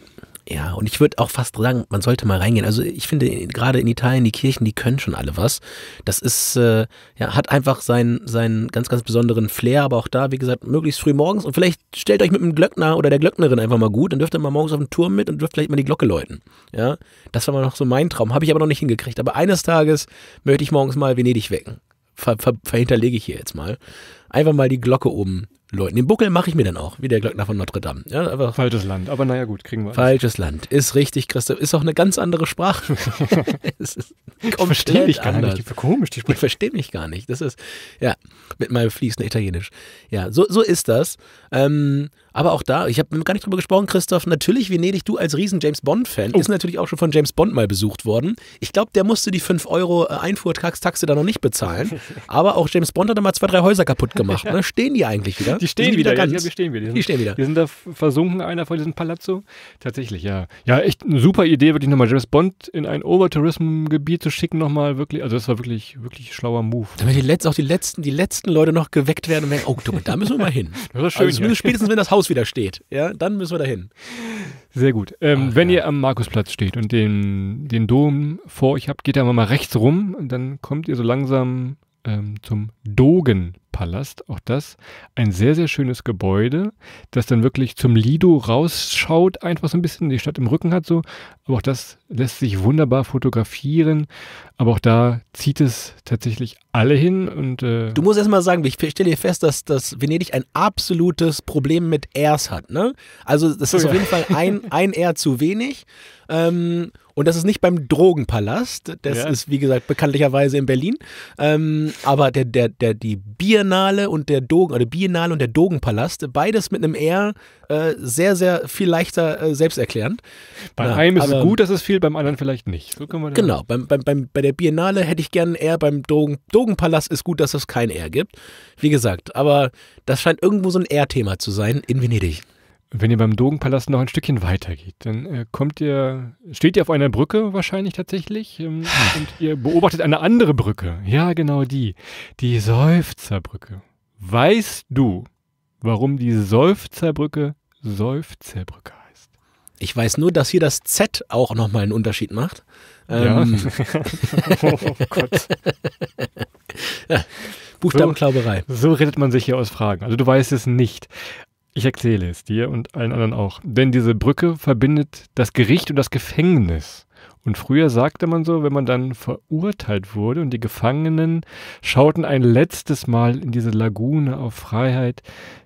Ja, und ich würde auch fast sagen, man sollte mal reingehen. Also ich finde gerade in Italien die Kirchen, die können schon alle was. Das ist äh, ja hat einfach seinen seinen ganz ganz besonderen Flair, aber auch da wie gesagt möglichst früh morgens und vielleicht stellt euch mit dem Glöckner oder der Glöcknerin einfach mal gut, dann dürft ihr mal morgens auf den Turm mit und dürft vielleicht mal die Glocke läuten. Ja, das war mal noch so mein Traum, habe ich aber noch nicht hingekriegt. Aber eines Tages möchte ich morgens mal Venedig wecken. Ver, ver, verhinterlege ich hier jetzt mal. Einfach mal die Glocke oben Leuten. Den Buckel mache ich mir dann auch, wie der Glöckner von Notre Dame. Ja, Falsches Land, aber naja gut, kriegen wir. Falsches Land, ist richtig, Christoph. Ist auch eine ganz andere Sprache. ich verstehe dich gar anders. nicht, die komisch, die sprechen. Ich verstehe mich gar nicht, das ist, ja, mit meinem fließenden Italienisch. Ja, so, so ist das ähm, aber auch da, ich habe gar nicht drüber gesprochen, Christoph, natürlich Venedig, du als riesen James Bond-Fan, oh. ist natürlich auch schon von James Bond mal besucht worden. Ich glaube, der musste die 5 Euro äh, Einfuhrtaxe da noch nicht bezahlen. aber auch James Bond hat da mal zwei, drei Häuser kaputt gemacht. Ne? Stehen die eigentlich wieder? Die stehen die wieder, wieder ja, die stehen wieder. Die, sind, die stehen wieder. Die sind da versunken, einer von diesem Palazzo. Tatsächlich, ja. Ja, echt eine super Idee, wirklich nochmal James Bond in ein Overtourism-Gebiet zu schicken, nochmal wirklich, also das war wirklich, wirklich schlauer Move. Damit die Letz-, auch die letzten, die letzten Leute noch geweckt werden und merken, oh, da müssen wir mal hin. Das ist schön. Also, Zumindest also spätestens, wenn das Haus wieder steht. Ja, dann müssen wir dahin. Sehr gut. Ähm, Ach, wenn ja. ihr am Markusplatz steht und den, den Dom vor euch habt, geht da mal rechts rum und dann kommt ihr so langsam ähm, zum Dogen. Palast, auch das. Ein sehr, sehr schönes Gebäude, das dann wirklich zum Lido rausschaut, einfach so ein bisschen die Stadt im Rücken hat so. Aber auch das lässt sich wunderbar fotografieren. Aber auch da zieht es tatsächlich alle hin. Und, äh du musst erstmal sagen, ich stelle dir fest, dass, dass Venedig ein absolutes Problem mit Airs hat. Ne? Also das ist oh ja. auf jeden Fall ein, ein Air zu wenig. Ähm, und das ist nicht beim Drogenpalast. Das ja. ist, wie gesagt, bekanntlicherweise in Berlin. Ähm, aber der, der, der, die Bier Biennale und der Dogen, oder Biennale und der Dogenpalast, beides mit einem R äh, sehr, sehr viel leichter äh, selbsterklärend. Bei Na, einem ist es gut, dass es viel, beim anderen vielleicht nicht. So genau, beim, beim, beim, bei der Biennale hätte ich gerne ein R, beim Dogen, Dogenpalast ist gut, dass es kein R gibt. Wie gesagt, aber das scheint irgendwo so ein R-Thema zu sein in Venedig. Wenn ihr beim Dogenpalast noch ein Stückchen weitergeht, dann äh, kommt ihr, steht ihr auf einer Brücke wahrscheinlich tatsächlich ähm, und ihr beobachtet eine andere Brücke. Ja, genau die. Die Seufzerbrücke. Weißt du, warum die Seufzerbrücke Seufzerbrücke heißt? Ich weiß nur, dass hier das Z auch nochmal einen Unterschied macht. Ähm. Ja. oh, oh Gott. Buchstabenklauberei. So, so rettet man sich hier aus Fragen. Also du weißt es nicht. Ich erzähle es dir und allen anderen auch. Denn diese Brücke verbindet das Gericht und das Gefängnis. Und früher sagte man so, wenn man dann verurteilt wurde und die Gefangenen schauten ein letztes Mal in diese Lagune auf Freiheit,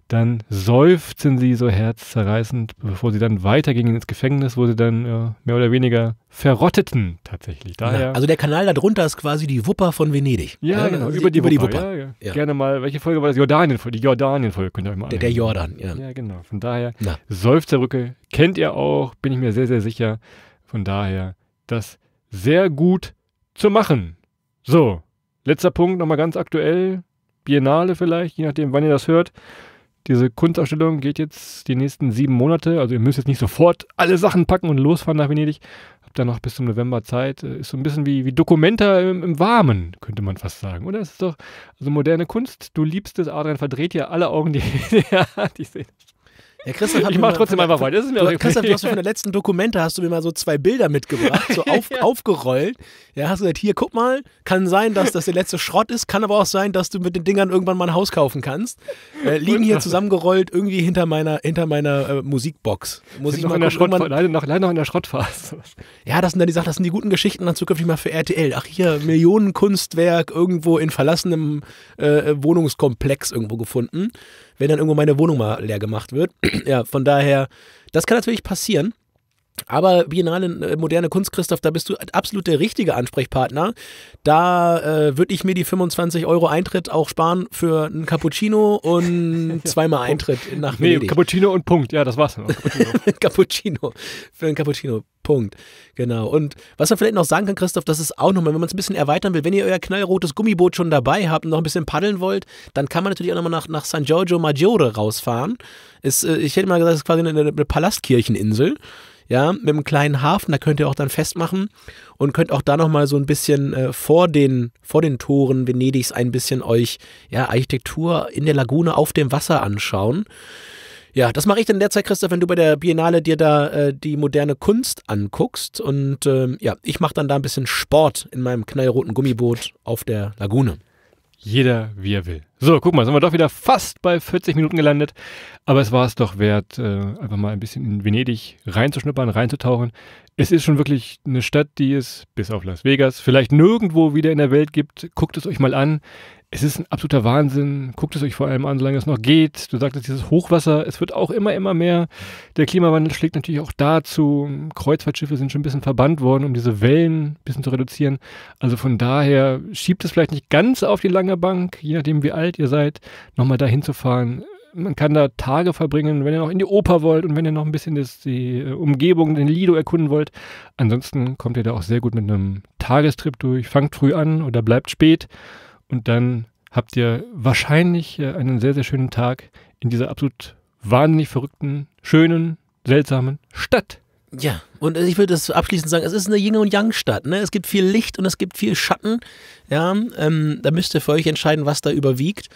dann seufzten sie so herzzerreißend, bevor sie dann weitergingen ins Gefängnis, wo sie dann ja, mehr oder weniger verrotteten tatsächlich. Daher, Na, also der Kanal darunter ist quasi die Wupper von Venedig. Ja, ja genau, also über die über Wupper. Die Wupper. Ja, Gerne mal, welche Folge war das? Jordanien, die Jordanien-Folge könnt ihr euch mal der, der Jordan, ja. Ja, genau, von daher, Na. Seufzerrücke kennt ihr auch, bin ich mir sehr, sehr sicher. Von daher, das sehr gut zu machen. So, letzter Punkt, nochmal ganz aktuell, Biennale vielleicht, je nachdem, wann ihr das hört. Diese Kunstausstellung geht jetzt die nächsten sieben Monate. Also ihr müsst jetzt nicht sofort alle Sachen packen und losfahren nach Venedig. Habt da noch bis zum November Zeit. Äh, ist so ein bisschen wie, wie Dokumenta im, im Warmen, könnte man fast sagen. Oder? Es ist doch also moderne Kunst. Du liebst es, Adrian verdreht ja alle Augen, die, ja, die sehen. Ja, Christoph ich mache trotzdem einfach weiter. Das ist mir du, okay. Christoph, du hast von der letzten Dokumente hast du mir mal so zwei Bilder mitgebracht, so auf, ja. aufgerollt. Ja, hast du gesagt, hier, guck mal, kann sein, dass das der letzte Schrott ist, kann aber auch sein, dass du mit den Dingern irgendwann mal ein Haus kaufen kannst. Äh, liegen hier zusammengerollt irgendwie hinter meiner, hinter meiner äh, Musikbox. Muss ich noch mal in der gucken, leider, noch, leider noch in der Schrottphase. Ja, das sind dann die Sachen, das sind die guten Geschichten dann zukünftig mal für RTL. Ach hier, Millionenkunstwerk irgendwo in verlassenem äh, Wohnungskomplex irgendwo gefunden wenn dann irgendwo meine Wohnung mal leer gemacht wird. ja, von daher, das kann natürlich passieren. Aber Biennale äh, Moderne Kunst, Christoph, da bist du absolut der richtige Ansprechpartner. Da äh, würde ich mir die 25 Euro Eintritt auch sparen für ein Cappuccino und zweimal Eintritt nach Venedig. Nee, Cappuccino und Punkt. Ja, das war's. Dann Cappuccino. Cappuccino. Für ein Cappuccino. Punkt. Genau. Und was man vielleicht noch sagen kann, Christoph, das ist auch nochmal, wenn man es ein bisschen erweitern will, wenn ihr euer knallrotes Gummiboot schon dabei habt und noch ein bisschen paddeln wollt, dann kann man natürlich auch nochmal nach, nach San Giorgio Maggiore rausfahren. Ist, äh, ich hätte mal gesagt, das ist quasi eine, eine Palastkircheninsel ja, mit einem kleinen Hafen, da könnt ihr auch dann festmachen und könnt auch da nochmal so ein bisschen äh, vor, den, vor den Toren Venedigs ein bisschen euch ja, Architektur in der Lagune auf dem Wasser anschauen. Ja, das mache ich dann derzeit, Christoph, wenn du bei der Biennale dir da äh, die moderne Kunst anguckst. Und ähm, ja, ich mache dann da ein bisschen Sport in meinem knallroten Gummiboot auf der Lagune jeder wie er will. So, guck mal, sind wir doch wieder fast bei 40 Minuten gelandet. Aber es war es doch wert, äh, einfach mal ein bisschen in Venedig reinzuschnuppern, reinzutauchen. Es ist schon wirklich eine Stadt, die es bis auf Las Vegas vielleicht nirgendwo wieder in der Welt gibt. Guckt es euch mal an. Es ist ein absoluter Wahnsinn. Guckt es euch vor allem an, solange es noch geht. Du sagtest, dieses Hochwasser, es wird auch immer, immer mehr. Der Klimawandel schlägt natürlich auch dazu. Kreuzfahrtschiffe sind schon ein bisschen verbannt worden, um diese Wellen ein bisschen zu reduzieren. Also von daher schiebt es vielleicht nicht ganz auf die lange Bank, je nachdem wie alt ihr seid, nochmal dahin zu fahren. Man kann da Tage verbringen, wenn ihr noch in die Oper wollt und wenn ihr noch ein bisschen das, die äh, Umgebung, den Lido erkunden wollt. Ansonsten kommt ihr da auch sehr gut mit einem Tagestrip durch. Fangt früh an oder bleibt spät und dann habt ihr wahrscheinlich äh, einen sehr, sehr schönen Tag in dieser absolut wahnsinnig verrückten, schönen, seltsamen Stadt. Ja, und äh, ich würde das abschließend sagen, es ist eine Yin- und Yang-Stadt. Ne? Es gibt viel Licht und es gibt viel Schatten. Ja, ähm, da müsst ihr für euch entscheiden, was da überwiegt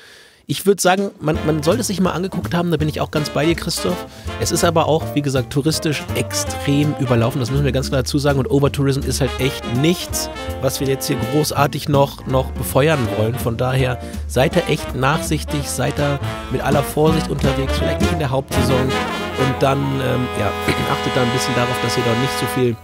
ich würde sagen, man, man sollte es sich mal angeguckt haben, da bin ich auch ganz bei dir, Christoph. Es ist aber auch, wie gesagt, touristisch extrem überlaufen, das müssen wir ganz klar dazu sagen. Und Overtourism ist halt echt nichts, was wir jetzt hier großartig noch, noch befeuern wollen. Von daher seid da echt nachsichtig, seid da mit aller Vorsicht unterwegs, vielleicht nicht in der Hauptsaison. Und dann ähm, ja, achtet da ein bisschen darauf, dass ihr da nicht so viel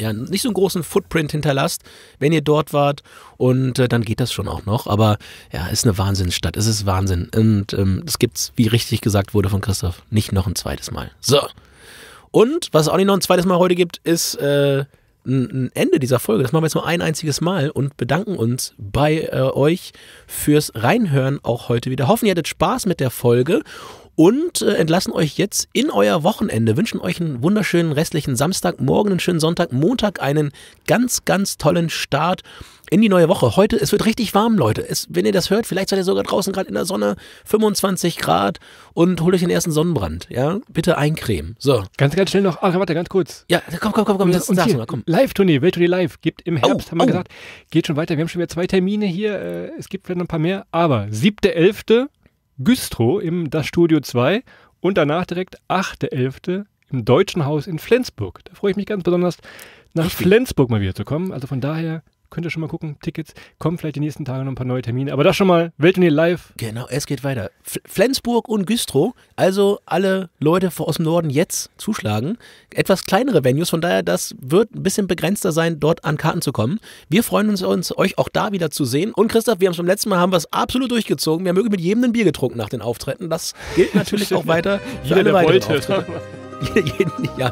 ja, nicht so einen großen Footprint hinterlasst, wenn ihr dort wart. Und äh, dann geht das schon auch noch. Aber ja, ist eine Wahnsinnsstadt. Es ist Wahnsinn. Und ähm, das gibt's, wie richtig gesagt wurde von Christoph, nicht noch ein zweites Mal. So. Und was es auch nicht noch ein zweites Mal heute gibt, ist äh, ein Ende dieser Folge. Das machen wir jetzt nur ein einziges Mal und bedanken uns bei äh, euch fürs Reinhören auch heute wieder. Hoffen, ihr hattet Spaß mit der Folge und äh, entlassen euch jetzt in euer Wochenende. Wünschen euch einen wunderschönen restlichen Samstag, morgen einen schönen Sonntag, Montag einen ganz, ganz tollen Start in die neue Woche. Heute, es wird richtig warm, Leute. Es, wenn ihr das hört, vielleicht seid ihr sogar draußen gerade in der Sonne, 25 Grad und holt euch den ersten Sonnenbrand. Ja, bitte eincremen. So. Ganz, ganz schnell noch. Ach, warte, ganz kurz. Ja, komm, komm, komm, komm. Und, das, und hier, mal, komm. Live-Tournee, Welttournee Live gibt im Herbst, oh, haben wir oh. gesagt. Geht schon weiter. Wir haben schon wieder zwei Termine hier. Äh, es gibt vielleicht noch ein paar mehr. Aber 7.11. Güstrow im Das Studio 2 und danach direkt 8.11. im Deutschen Haus in Flensburg. Da freue ich mich ganz besonders, nach Flensburg mal wieder zu kommen. Also von daher könnt ihr schon mal gucken. Tickets kommen vielleicht die nächsten Tage noch ein paar neue Termine. Aber das schon mal Welttournee live. Genau, es geht weiter. F Flensburg und Güstrow. Also alle Leute aus dem Norden jetzt zuschlagen. Etwas kleinere Venues, von daher das wird ein bisschen begrenzter sein, dort an Karten zu kommen. Wir freuen uns, uns euch auch da wieder zu sehen. Und Christoph, wir haben es beim letzten Mal haben wir es absolut durchgezogen. Wir haben wirklich mit jedem ein Bier getrunken nach den Auftritten. Das gilt natürlich auch weiter. Für Jeder, alle der wollte. Auftritte. jeden, ja,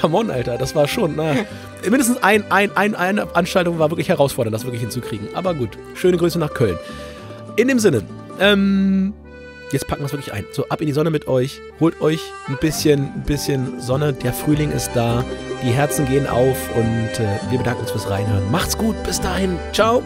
come on, Alter, das war schon, na, mindestens ein, ein, ein, eine Veranstaltung war wirklich herausfordernd, das wirklich hinzukriegen. Aber gut, schöne Grüße nach Köln. In dem Sinne, ähm, jetzt packen wir es wirklich ein. So, ab in die Sonne mit euch. Holt euch ein bisschen, ein bisschen Sonne. Der Frühling ist da. Die Herzen gehen auf und äh, wir bedanken uns fürs Reinhören. Macht's gut. Bis dahin. Ciao.